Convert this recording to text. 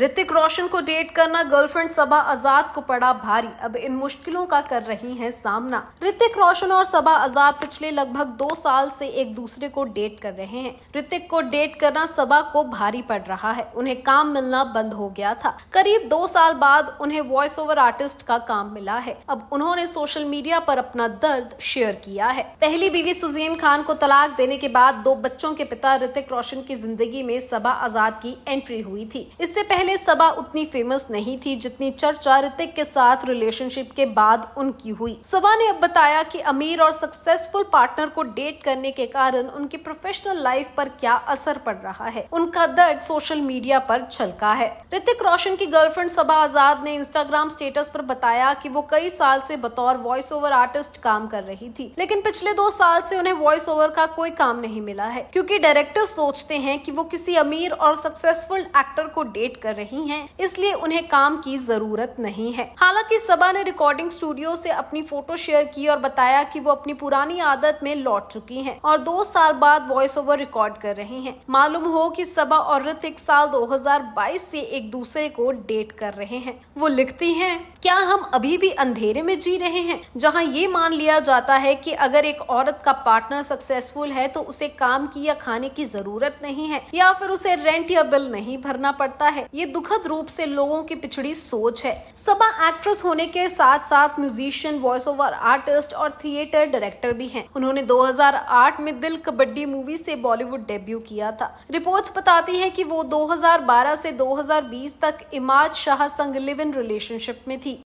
ऋतिक रोशन को डेट करना गर्लफ्रेंड सबा आजाद को पड़ा भारी अब इन मुश्किलों का कर रही हैं सामना ऋतिक रोशन और सबा आजाद पिछले लगभग दो साल से एक दूसरे को डेट कर रहे हैं ऋतिक को डेट करना सबा को भारी पड़ रहा है उन्हें काम मिलना बंद हो गया था करीब दो साल बाद उन्हें वॉइस ओवर आर्टिस्ट का काम मिला है अब उन्होंने सोशल मीडिया पर अपना दर्द शेयर किया है पहली बीवी सुजीन खान को तलाक देने के बाद दो बच्चों के पिता ऋतिक रोशन की जिंदगी में सबा आजाद की एंट्री हुई थी इससे पहले पहले सबा उतनी फेमस नहीं थी जितनी चर्चा ऋतिक के साथ रिलेशनशिप के बाद उनकी हुई सबा ने अब बताया कि अमीर और सक्सेसफुल पार्टनर को डेट करने के कारण उनकी प्रोफेशनल लाइफ पर क्या असर पड़ रहा है उनका दर्द सोशल मीडिया पर छलका है ऋतिक रोशन की गर्लफ्रेंड सबा आजाद ने इंस्टाग्राम स्टेटस पर बताया कि वो कई साल से बतौर वॉइस ओवर आर्टिस्ट काम कर रही थी लेकिन पिछले दो साल से उन्हें वॉइस ओवर का कोई काम नहीं मिला है क्योंकि डायरेक्टर सोचते हैं कि वो किसी अमीर और सक्सेसफुल एक्टर को डेट कर रही हैं इसलिए उन्हें काम की जरूरत नहीं है हालांकि सबा ने रिकॉर्डिंग स्टूडियो से अपनी फोटो शेयर की और बताया कि वो अपनी पुरानी आदत में लौट चुकी हैं और दो साल बाद वॉइस ओवर रिकॉर्ड कर रही हैं मालूम हो कि सबा और ऋतिक साल 2022 से एक दूसरे को डेट कर रहे हैं वो लिखती है क्या हम अभी भी अंधेरे में जी रहे हैं जहाँ ये मान लिया जाता है की अगर एक औरत का पार्टनर सक्सेसफुल है तो उसे काम की या खाने की जरूरत नहीं है या फिर उसे रेंट या बिल नहीं भरना पड़ता है ये दुखद रूप से लोगों की पिछड़ी सोच है सबा एक्ट्रेस होने के साथ साथ म्यूजिशियन वॉइस ओवर आर्टिस्ट और थिएटर डायरेक्टर भी हैं। उन्होंने 2008 में दिल कबड्डी मूवी से बॉलीवुड डेब्यू किया था रिपोर्ट्स बताती हैं कि वो 2012 से 2020 तक इमाद शाह संग लिव इन रिलेशनशिप में थी